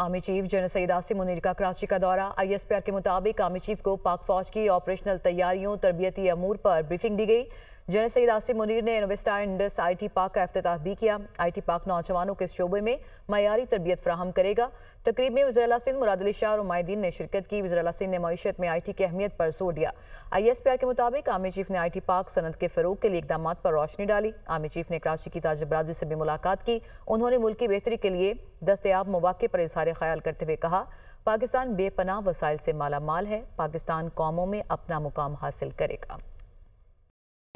army chief general Syed Asim Munir का कराची का दौरा आईएसपीआर के मुताबिक आर्मी चीफ को पाक फौज की ऑपरेशनल तैयारियों तरबियती अमूर पर ब्रीफिंग दी गई जनरल सईद आसिम मुनीर ने Innovista Indus I T park का अफ्ताह भी किया आई टी पार्क नौजवानों के शोबे में मैारी तरबियत फ्राहम करेगा तकरीब में वजरा सिंह मुरादली शाह और माहदीन ने शिरकत की वजरला सिंह ने मीशत में आई टी की अहमियत पर जोर दिया आई एस पी आर के मुताबिक आर्मी चीफ ने आई टी पार्क सनत के फरूग के लिए इकदाम पर रोशनी डाली आर्मी चीफ ने कराची की ताजबराजी से भी मुलाकात की उन्होंने मुल्क की बेहतरी के लिए दस्तियाब मौाक़े पर इजहार ख्याल करते हुए कहा पाकिस्तान बेपनाह वसाइल से माला माल है पाकिस्तान कौमों में अपना मुकाम हासिल करेगा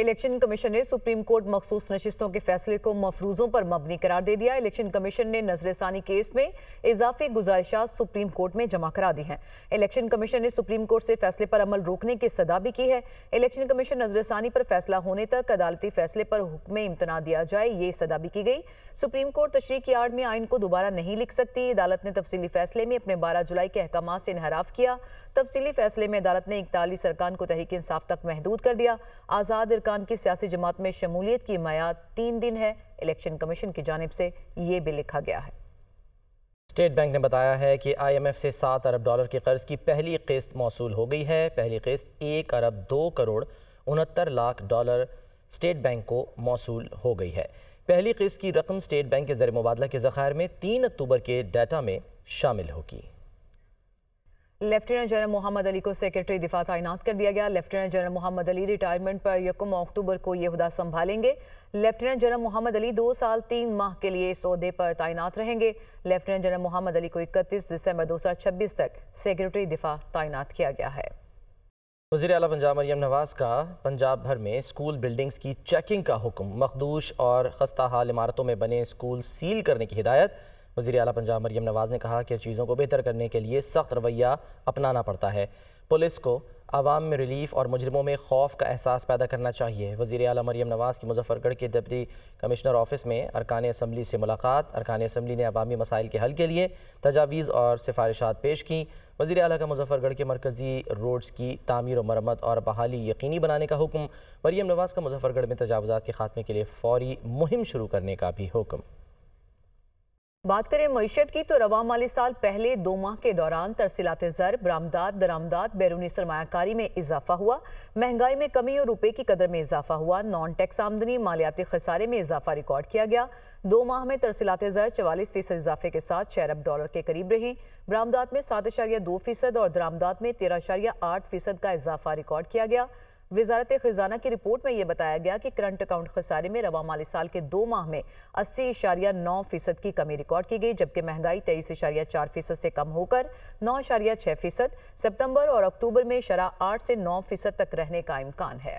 इलेक्शन कमीशन ने सुप्रीम कोर्ट मखसूस नशस्तों के फैसले को मफरूजों पर मबनी करार दे दिया इलेक्शन कमीशन ने नजरसानी केस में इजाफी गुजारिशात सुप्रीम कोर्ट में जमा करा दी हैं इलेक्शन कमीशन ने सुप्रीम कोर्ट से फैसले पर अमल रोकने की सदा भी की है इलेक्शन कमीशन नजरसानी पर फैसला होने तक अदालती फैसले पर हुक्म इम्तना दिया जाए ये सदा भी की गई सुप्रीम कोर्ट तशरी की आड़ में आइन को दोबारा नहीं लिख सकती अदालत ने तफसली फैसले में अपने बारह जुलाई के अहकाम से इनहराफ किया तफसीली फैसले में अदालत ने इकतालीस अरकान को तहरीक इंसाफ तक महदूद कर दिया आज़ाद अरकान की सियासी जमात में शमूलियत की मैाद तीन दिन है इलेक्शन कमीशन की जानब से ये भी लिखा गया है स्टेट बैंक ने बताया है कि आईएमएफ से सात अरब डॉलर के कर्ज की पहली किस्त मौसू हो गई है पहली किस्त एक अरब दो करोड़ उनहत्तर लाख डॉलर स्टेट बैंक को मौसू हो गई है पहली किस्त की रकम स्टेट बैंक के जर मुबादला के जखायर में तीन अक्टूबर के डाटा में शामिल होगी लेफ्टिनेंट जनरल मोहम्मद अली को सेक्रेटरी दिफा तैनात कर दिया गया lieutenant general Mohammad Ali retirement पर यकम अक्टूबर को यह हुदा संभालेंगे लेफ्टिनेंट जनरल मोहम्मद अली दो साल तीन माह के लिए इस अहदे पर तैनात रहेंगे लेफ्टिनेंट जनरल मोहम्मद अली को इकतीस दिसंबर दो हज़ार छब्बीस तक सेक्रेटरी दिफा तैनात किया गया है वजी अला पंजाब मरियम नवाज का पंजाब भर में स्कूल बिल्डिंग्स की चेकिंग का हुक्म मखदूश और खस्ता हाल इमारतों में बने स्कूल सील करने की हिदायत वजी अला पंजाब मरीम नवाज़ ने कहा कि चीज़ों को बेहतर करने के लिए सख्त रवैया अपनाना पड़ता है पुलिस को आवाम में रिलीफ और मुजरमों में खौफ का एहसास पैदा करना चाहिए वजी अला मरीम नवाज़ की मुजफ्फरगढ़ के डिप्टी कमिश्नर ऑफिस में अरकान असम्बली से मुलाकात अरकान असम्बली ने आवामी मसाइल के हल के लिए तजावीज़ और सिफारिशात पेश की वजी अल का मुजफ्फरगढ़ के मरकज़ी रोड्स की तमीर और मरम्मत और बहाली यकीनी बनाने का हुक्म मरीम नवाज़ का मुजफ्फरगढ़ में तजावजा के खात्मे के लिए फौरी मुहिम शुरू करने का भी हुक्म बात करें मीशत की तो रवा माली साल पहले दो माह के दौरान तरसीलात ज़र बरामदाद दरामदाद बैरूनी सरमाकारी में इजाफा हुआ महंगाई में कमी और रुपये की कदर में इजाफा हुआ नॉन टैक्स आमदनी मालियाती खसारे में इजाफा रिकॉर्ड किया गया दो माह में तरसीलात ज़र चवालीस फीसद इजाफे के साथ छः अरब डॉलर के करीब रही बरामदाद में सात अशारिया दो फीसद और दरामदाद में तेरह आठ फीसद का इजाफा रिकॉर्ड किया गया वजारत ख़जाना की रिपोर्ट में यह बताया गया कि करंट अकाउंट खसारे में रवा माली साल के दो माह में अस्सी इशारिया नौ फीसद की कमी रिकॉर्ड की गई जबकि महंगाई तेईस इशारिया चार फीसद से कम होकर नौ इशारिया छः फीसद सितम्बर और अक्टूबर में शराह आठ से नौ फीसद तक रहने का इम्कान है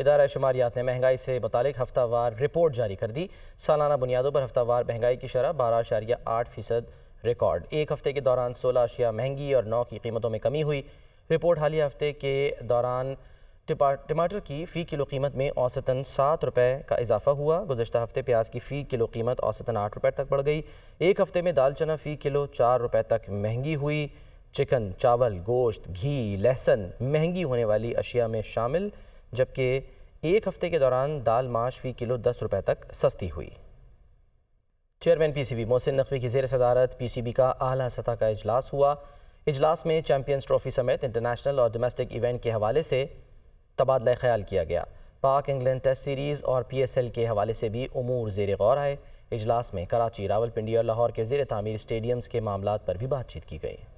इदारा शुमारियात ने महंगाई से मुतक हफ्तावार रिपोर्ट जारी कर दी सालाना बुनियादों पर हफ्तावार महंगाई की शरह बारह अशारिया आठ फीसद रिकॉर्ड एक हफ्ते के दौरान सोलह अशिया महंगी और नौ की कीमतों में कमी हुई रिपोर्ट हालिया हफ्ते के दौरान टमाटर की फ़ी किलो कीमत में औसतन सात रुपये का इजाफा हुआ गुजशत हफ्ते प्याज की फ़ी किलो कीमत औसतन आठ रुपये तक बढ़ गई एक हफ्ते में दाल चना फ़ी किलो चार रुपये तक महंगी हुई चिकन चावल गोश्त घी लहसन महंगी होने वाली अशिया में शामिल जबकि एक हफ्ते के दौरान दाल माश फ़ी किलो दस रुपये तक सस्ती हुई चेयरमैन पीसीबी मोहसिन नकवी की जेर सदारत पीसीबी का आला सतह का अजलास हुआ इजलास में चैम्पियंस ट्रॉफी समेत इंटरनेशनल और डोमेस्टिक इवेंट के हवाले से तबादला ख्याल किया गया पाक इंग्लैंड टेस्ट सीरीज़ और पी एस एल के हवाले से भी अमूर जेर गौर आए इजलास में कराची रावलपिंडी और लाहौर के जेर तमीर स्टेडियम्स के मामलों पर भी बातचीत की गई